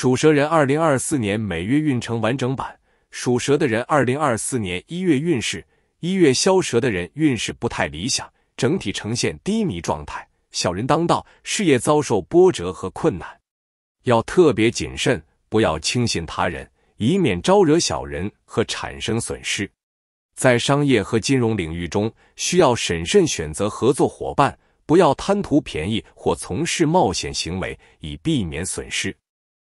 属蛇人二零二四年每月运程完整版。属蛇的人二零二四年一月运势：一月消蛇的人运势不太理想，整体呈现低迷状态，小人当道，事业遭受波折和困难，要特别谨慎，不要轻信他人，以免招惹小人和产生损失。在商业和金融领域中，需要审慎选择合作伙伴，不要贪图便宜或从事冒险行为，以避免损失。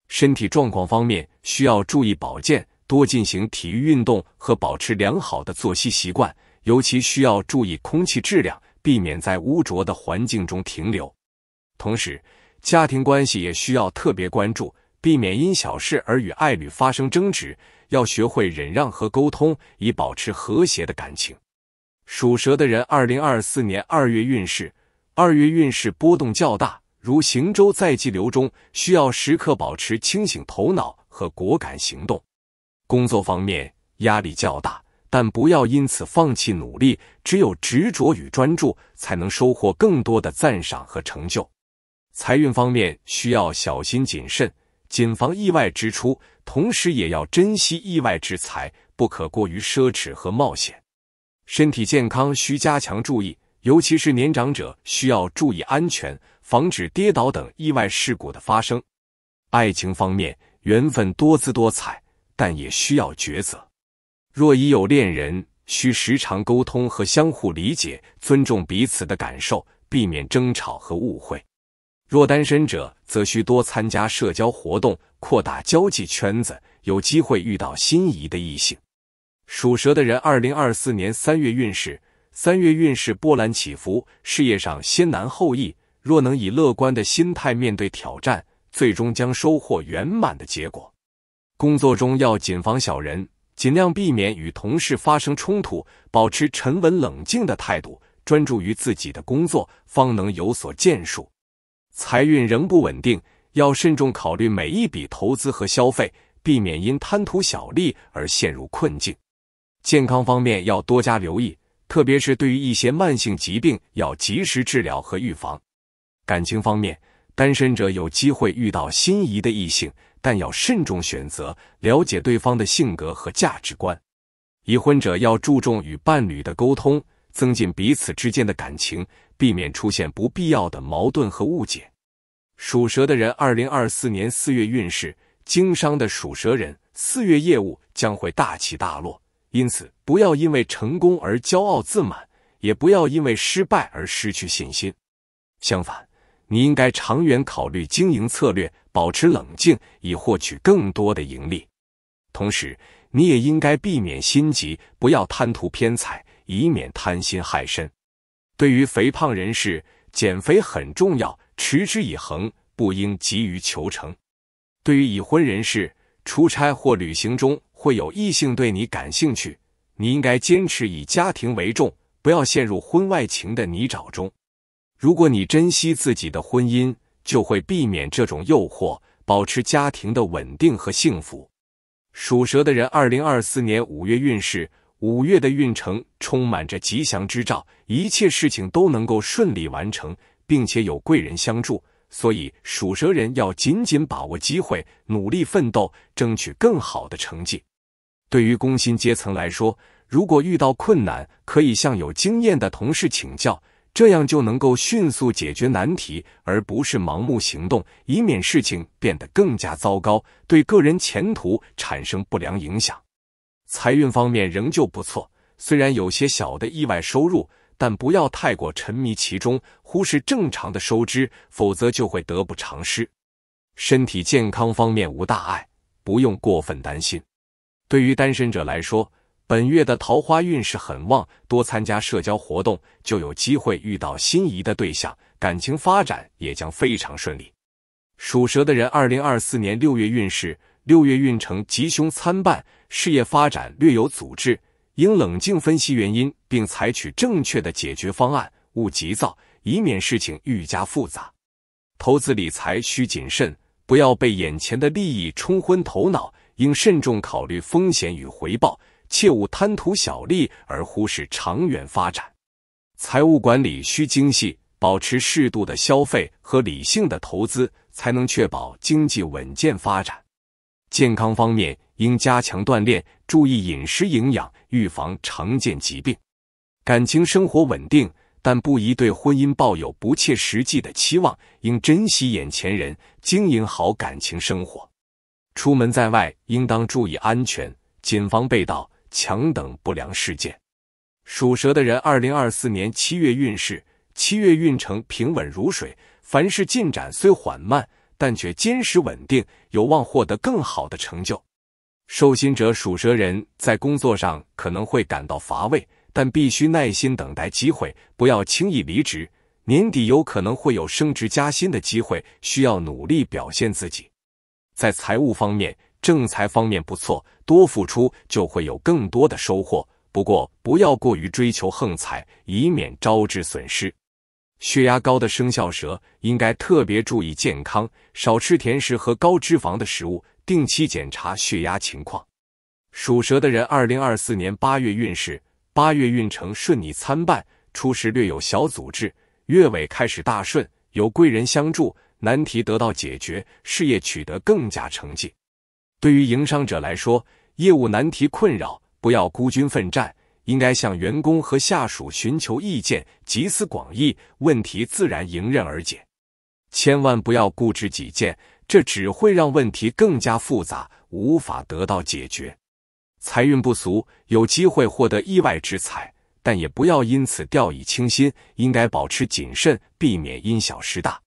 身体状况方面需要注意保健，多进行体育运动和保持良好的作息习惯，尤其需要注意空气质量，避免在污浊的环境中停留。同时，家庭关系也需要特别关注，避免因小事而与爱侣发生争执，要学会忍让和沟通，以保持和谐的感情。属蛇的人，二零二四年二月运势，二月运势波动较大。如行舟在激流中，需要时刻保持清醒头脑和果敢行动。工作方面压力较大，但不要因此放弃努力。只有执着与专注，才能收获更多的赞赏和成就。财运方面需要小心谨慎，谨防意外支出，同时也要珍惜意外之财，不可过于奢侈和冒险。身体健康需加强注意，尤其是年长者需要注意安全。防止跌倒等意外事故的发生。爱情方面，缘分多姿多彩，但也需要抉择。若已有恋人，需时常沟通和相互理解，尊重彼此的感受，避免争吵和误会。若单身者，则需多参加社交活动，扩大交际圈子，有机会遇到心仪的异性。属蛇的人，二零二四年三月运势，三月运势波澜起伏，事业上先难后易。若能以乐观的心态面对挑战，最终将收获圆满的结果。工作中要谨防小人，尽量避免与同事发生冲突，保持沉稳冷静的态度，专注于自己的工作，方能有所建树。财运仍不稳定，要慎重考虑每一笔投资和消费，避免因贪图小利而陷入困境。健康方面要多加留意，特别是对于一些慢性疾病，要及时治疗和预防。感情方面，单身者有机会遇到心仪的异性，但要慎重选择，了解对方的性格和价值观。已婚者要注重与伴侣的沟通，增进彼此之间的感情，避免出现不必要的矛盾和误解。属蛇的人，二零二四年四月运势，经商的属蛇人四月业务将会大起大落，因此不要因为成功而骄傲自满，也不要因为失败而失去信心。相反，你应该长远考虑经营策略，保持冷静，以获取更多的盈利。同时，你也应该避免心急，不要贪图偏财，以免贪心害身。对于肥胖人士，减肥很重要，持之以恒，不应急于求成。对于已婚人士，出差或旅行中会有异性对你感兴趣，你应该坚持以家庭为重，不要陷入婚外情的泥沼中。如果你珍惜自己的婚姻，就会避免这种诱惑，保持家庭的稳定和幸福。属蛇的人，二零二四年五月运势，五月的运程充满着吉祥之兆，一切事情都能够顺利完成，并且有贵人相助。所以，属蛇人要紧紧把握机会，努力奋斗，争取更好的成绩。对于工薪阶层来说，如果遇到困难，可以向有经验的同事请教。这样就能够迅速解决难题，而不是盲目行动，以免事情变得更加糟糕，对个人前途产生不良影响。财运方面仍旧不错，虽然有些小的意外收入，但不要太过沉迷其中，忽视正常的收支，否则就会得不偿失。身体健康方面无大碍，不用过分担心。对于单身者来说，本月的桃花运势很旺，多参加社交活动就有机会遇到心仪的对象，感情发展也将非常顺利。属蛇的人，二零二四年六月运势，六月运程吉凶参半，事业发展略有阻滞，应冷静分析原因，并采取正确的解决方案，勿急躁，以免事情愈加复杂。投资理财需谨慎，不要被眼前的利益冲昏头脑，应慎重考虑风险与回报。切勿贪图小利而忽视长远发展，财务管理需精细，保持适度的消费和理性的投资，才能确保经济稳健发展。健康方面应加强锻炼，注意饮食营养，预防常见疾病。感情生活稳定，但不宜对婚姻抱有不切实际的期望，应珍惜眼前人，经营好感情生活。出门在外应当注意安全，谨防被盗。强等不良事件。属蛇的人，二零二四年七月运势，七月运程平稳如水，凡事进展虽缓慢，但却坚实稳定，有望获得更好的成就。受薪者属蛇人在工作上可能会感到乏味，但必须耐心等待机会，不要轻易离职。年底有可能会有升职加薪的机会，需要努力表现自己。在财务方面。正财方面不错，多付出就会有更多的收获。不过不要过于追求横财，以免招致损失。血压高的生肖蛇应该特别注意健康，少吃甜食和高脂肪的食物，定期检查血压情况。属蛇的人，二零二四年八月运势，八月运程顺逆参半，初时略有小阻滞，月尾开始大顺，有贵人相助，难题得到解决，事业取得更加成绩。对于营商者来说，业务难题困扰，不要孤军奋战，应该向员工和下属寻求意见，集思广益，问题自然迎刃而解。千万不要固执己见，这只会让问题更加复杂，无法得到解决。财运不俗，有机会获得意外之财，但也不要因此掉以轻心，应该保持谨慎，避免因小失大。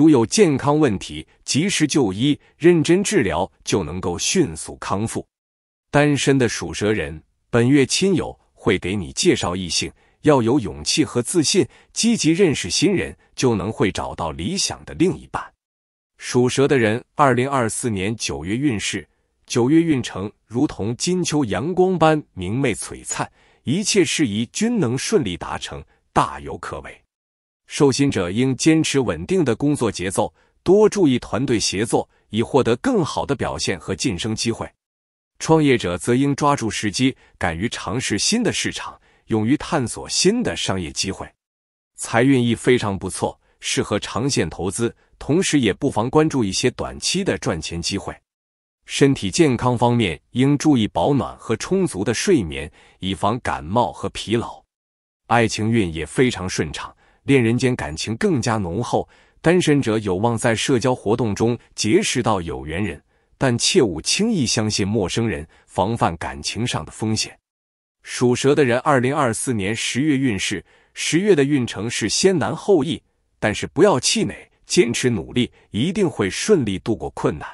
如有健康问题，及时就医，认真治疗就能够迅速康复。单身的属蛇人，本月亲友会给你介绍异性，要有勇气和自信，积极认识新人，就能会找到理想的另一半。属蛇的人，二零二四年九月运势，九月运程如同金秋阳光般明媚璀璨，一切事宜均能顺利达成，大有可为。受薪者应坚持稳定的工作节奏，多注意团队协作，以获得更好的表现和晋升机会。创业者则应抓住时机，敢于尝试新的市场，勇于探索新的商业机会。财运亦非常不错，适合长线投资，同时也不妨关注一些短期的赚钱机会。身体健康方面应注意保暖和充足的睡眠，以防感冒和疲劳。爱情运也非常顺畅。恋人间感情更加浓厚，单身者有望在社交活动中结识到有缘人，但切勿轻易相信陌生人，防范感情上的风险。属蛇的人，二零二四年十月运势，十月的运程是先难后易，但是不要气馁，坚持努力，一定会顺利度过困难。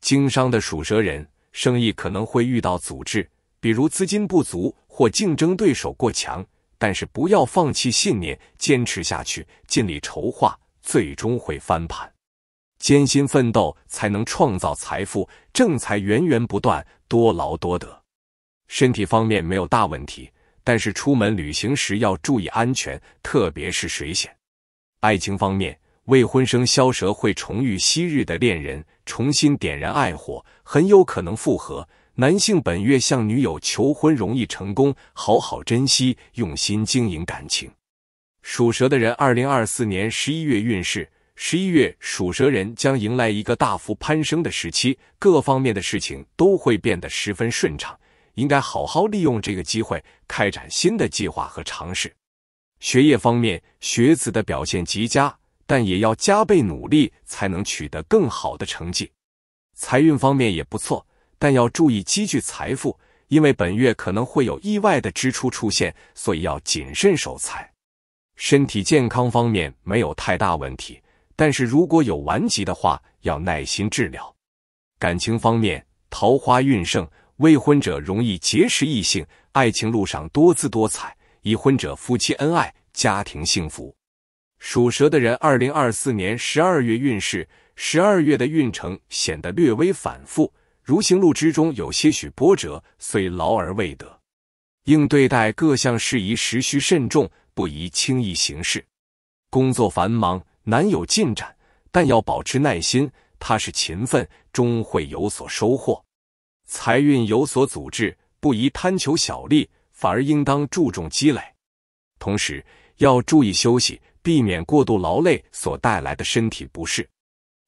经商的属蛇人，生意可能会遇到阻滞，比如资金不足或竞争对手过强。但是不要放弃信念，坚持下去，尽力筹划，最终会翻盘。艰辛奋斗才能创造财富，正财源源不断，多劳多得。身体方面没有大问题，但是出门旅行时要注意安全，特别是水险。爱情方面，未婚生肖蛇会重遇昔日的恋人，重新点燃爱火，很有可能复合。男性本月向女友求婚容易成功，好好珍惜，用心经营感情。属蛇的人，二零二四年十一月运势：十一月属蛇人将迎来一个大幅攀升的时期，各方面的事情都会变得十分顺畅，应该好好利用这个机会，开展新的计划和尝试。学业方面，学子的表现极佳，但也要加倍努力，才能取得更好的成绩。财运方面也不错。但要注意积聚财富，因为本月可能会有意外的支出出现，所以要谨慎守财。身体健康方面没有太大问题，但是如果有顽疾的话，要耐心治疗。感情方面，桃花运盛，未婚者容易结识异性，爱情路上多姿多彩；已婚者夫妻恩爱，家庭幸福。属蛇的人，二零二四年十二月运势，十二月的运程显得略微反复。如行路之中有些许波折，虽劳而未得，应对待各项事宜时需慎重，不宜轻易行事。工作繁忙，难有进展，但要保持耐心，踏实勤奋，终会有所收获。财运有所阻滞，不宜贪求小利，反而应当注重积累。同时要注意休息，避免过度劳累所带来的身体不适。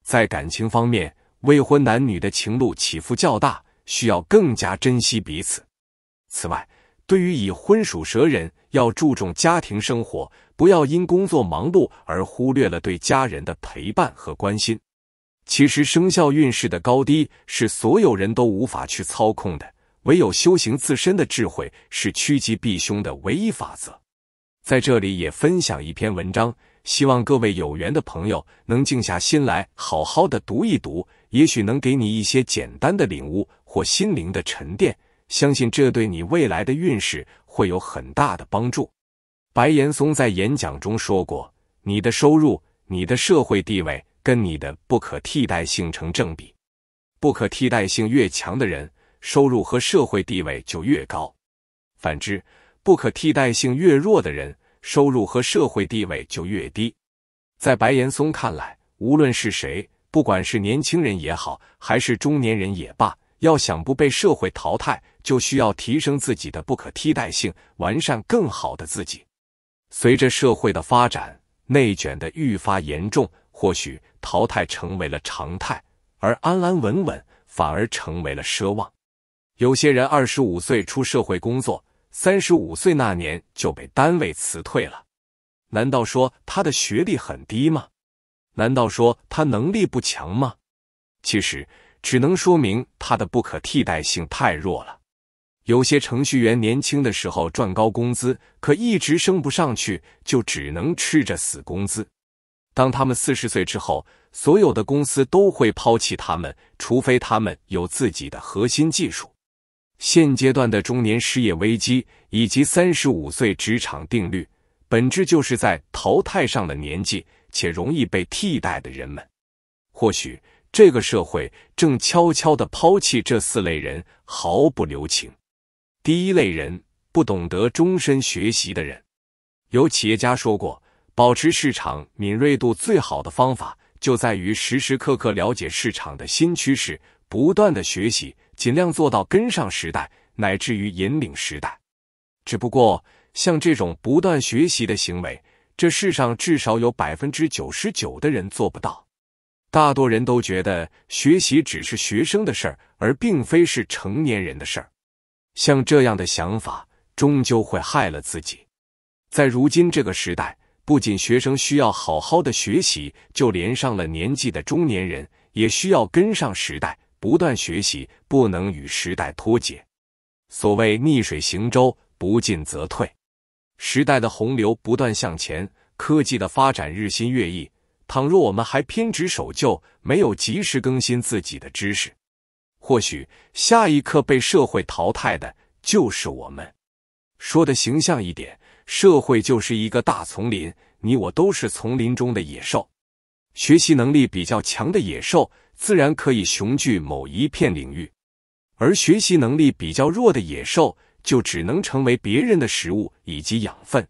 在感情方面。未婚男女的情路起伏较大，需要更加珍惜彼此。此外，对于已婚属蛇人，要注重家庭生活，不要因工作忙碌而忽略了对家人的陪伴和关心。其实，生肖运势的高低是所有人都无法去操控的，唯有修行自身的智慧是趋吉避凶的唯一法则。在这里也分享一篇文章，希望各位有缘的朋友能静下心来，好好的读一读。也许能给你一些简单的领悟或心灵的沉淀，相信这对你未来的运势会有很大的帮助。白岩松在演讲中说过：“你的收入、你的社会地位跟你的不可替代性成正比，不可替代性越强的人，收入和社会地位就越高；反之，不可替代性越弱的人，收入和社会地位就越低。”在白岩松看来，无论是谁。不管是年轻人也好，还是中年人也罢，要想不被社会淘汰，就需要提升自己的不可替代性，完善更好的自己。随着社会的发展，内卷的愈发严重，或许淘汰成为了常态，而安安稳稳反而成为了奢望。有些人二十五岁出社会工作，三十五岁那年就被单位辞退了，难道说他的学历很低吗？难道说他能力不强吗？其实只能说明他的不可替代性太弱了。有些程序员年轻的时候赚高工资，可一直升不上去，就只能吃着死工资。当他们四十岁之后，所有的公司都会抛弃他们，除非他们有自己的核心技术。现阶段的中年失业危机以及三十五岁职场定律，本质就是在淘汰上的年纪。且容易被替代的人们，或许这个社会正悄悄地抛弃这四类人，毫不留情。第一类人，不懂得终身学习的人。有企业家说过，保持市场敏锐度最好的方法，就在于时时刻刻了解市场的新趋势，不断的学习，尽量做到跟上时代，乃至于引领时代。只不过，像这种不断学习的行为。这世上至少有百分之九十九的人做不到，大多人都觉得学习只是学生的事儿，而并非是成年人的事儿。像这样的想法，终究会害了自己。在如今这个时代，不仅学生需要好好的学习，就连上了年纪的中年人也需要跟上时代，不断学习，不能与时代脱节。所谓逆水行舟，不进则退。时代的洪流不断向前，科技的发展日新月异。倘若我们还偏执守旧，没有及时更新自己的知识，或许下一刻被社会淘汰的就是我们。说的形象一点，社会就是一个大丛林，你我都是丛林中的野兽。学习能力比较强的野兽，自然可以雄踞某一片领域；而学习能力比较弱的野兽，就只能成为别人的食物以及养分，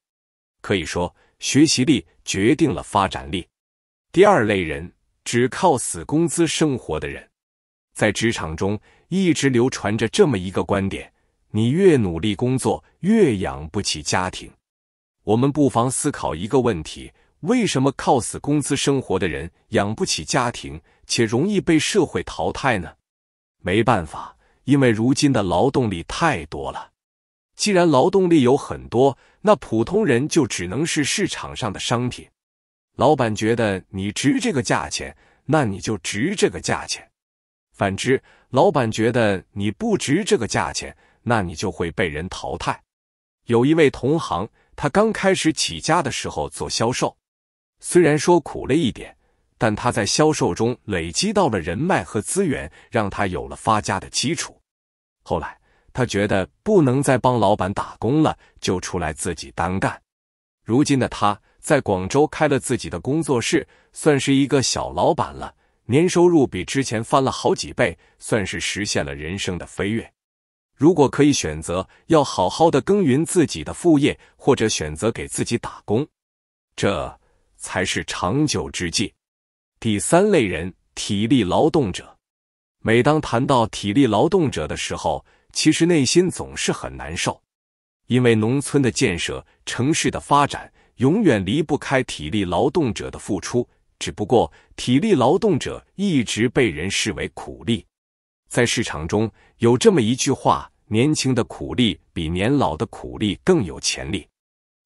可以说学习力决定了发展力。第二类人只靠死工资生活的人，在职场中一直流传着这么一个观点：你越努力工作，越养不起家庭。我们不妨思考一个问题：为什么靠死工资生活的人养不起家庭，且容易被社会淘汰呢？没办法，因为如今的劳动力太多了。既然劳动力有很多，那普通人就只能是市场上的商品。老板觉得你值这个价钱，那你就值这个价钱；反之，老板觉得你不值这个价钱，那你就会被人淘汰。有一位同行，他刚开始起家的时候做销售，虽然说苦了一点，但他在销售中累积到了人脉和资源，让他有了发家的基础。后来。他觉得不能再帮老板打工了，就出来自己单干。如今的他在广州开了自己的工作室，算是一个小老板了，年收入比之前翻了好几倍，算是实现了人生的飞跃。如果可以选择，要好好的耕耘自己的副业，或者选择给自己打工，这才是长久之计。第三类人，体力劳动者。每当谈到体力劳动者的时候，其实内心总是很难受，因为农村的建设、城市的发展，永远离不开体力劳动者的付出。只不过，体力劳动者一直被人视为苦力。在市场中有这么一句话：“年轻的苦力比年老的苦力更有潜力。”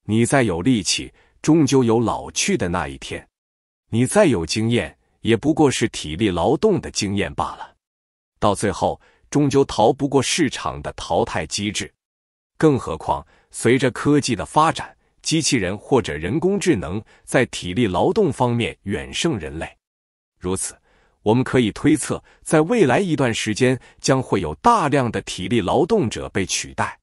你再有力气，终究有老去的那一天；你再有经验，也不过是体力劳动的经验罢了。到最后。终究逃不过市场的淘汰机制，更何况随着科技的发展，机器人或者人工智能在体力劳动方面远胜人类。如此，我们可以推测，在未来一段时间，将会有大量的体力劳动者被取代。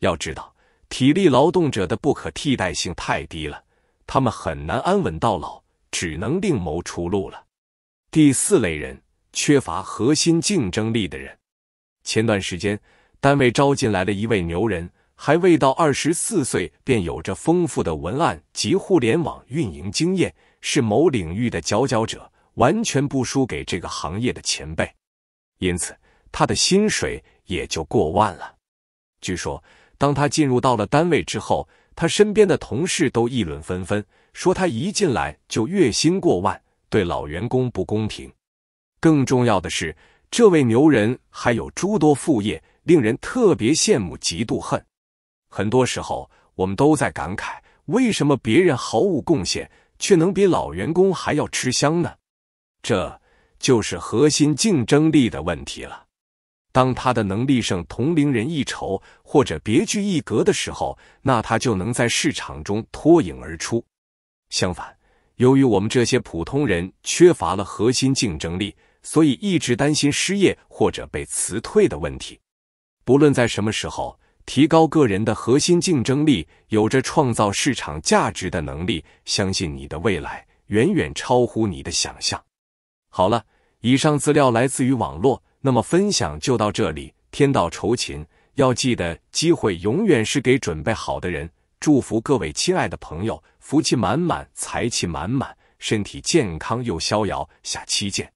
要知道，体力劳动者的不可替代性太低了，他们很难安稳到老，只能另谋出路了。第四类人，缺乏核心竞争力的人。前段时间，单位招进来了一位牛人，还未到二十四岁，便有着丰富的文案及互联网运营经验，是某领域的佼佼者，完全不输给这个行业的前辈，因此他的薪水也就过万了。据说，当他进入到了单位之后，他身边的同事都议论纷纷，说他一进来就月薪过万，对老员工不公平。更重要的是。这位牛人还有诸多副业，令人特别羡慕嫉妒恨。很多时候，我们都在感慨，为什么别人毫无贡献却能比老员工还要吃香呢？这就是核心竞争力的问题了。当他的能力胜同龄人一筹，或者别具一格的时候，那他就能在市场中脱颖而出。相反，由于我们这些普通人缺乏了核心竞争力。所以一直担心失业或者被辞退的问题。不论在什么时候，提高个人的核心竞争力，有着创造市场价值的能力。相信你的未来远远超乎你的想象。好了，以上资料来自于网络。那么分享就到这里。天道酬勤，要记得机会永远是给准备好的人。祝福各位亲爱的朋友，福气满满，财气满满，身体健康又逍遥。下期见。